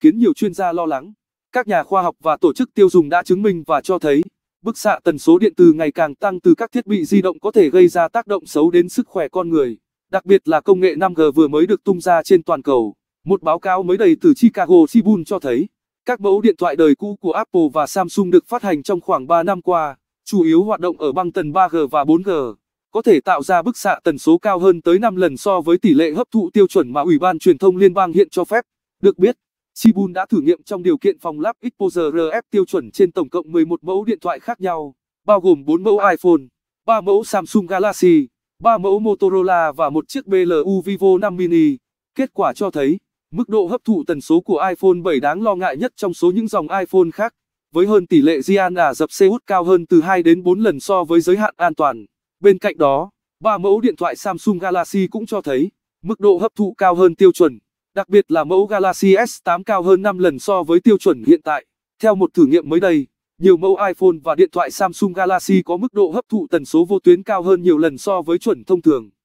khiến nhiều chuyên gia lo lắng. Các nhà khoa học và tổ chức tiêu dùng đã chứng minh và cho thấy, bức xạ tần số điện từ ngày càng tăng từ các thiết bị di động có thể gây ra tác động xấu đến sức khỏe con người, đặc biệt là công nghệ 5G vừa mới được tung ra trên toàn cầu. Một báo cáo mới đây từ Chicago Tribune cho thấy, các mẫu điện thoại đời cũ của Apple và Samsung được phát hành trong khoảng 3 năm qua, chủ yếu hoạt động ở băng tần 3G và 4G, có thể tạo ra bức xạ tần số cao hơn tới 5 lần so với tỷ lệ hấp thụ tiêu chuẩn mà Ủy ban Truyền thông Liên bang hiện cho phép. Được biết, Chibun đã thử nghiệm trong điều kiện phòng lab Exposure RF tiêu chuẩn trên tổng cộng 11 mẫu điện thoại khác nhau, bao gồm 4 mẫu iPhone, 3 mẫu Samsung Galaxy, 3 mẫu Motorola và một chiếc BLU Vivo 5 mini. Kết quả cho thấy, mức độ hấp thụ tần số của iPhone 7 đáng lo ngại nhất trong số những dòng iPhone khác, với hơn tỷ lệ gian Ả dập hút cao hơn từ 2 đến 4 lần so với giới hạn an toàn. Bên cạnh đó, 3 mẫu điện thoại Samsung Galaxy cũng cho thấy mức độ hấp thụ cao hơn tiêu chuẩn đặc biệt là mẫu Galaxy S8 cao hơn 5 lần so với tiêu chuẩn hiện tại. Theo một thử nghiệm mới đây, nhiều mẫu iPhone và điện thoại Samsung Galaxy có mức độ hấp thụ tần số vô tuyến cao hơn nhiều lần so với chuẩn thông thường.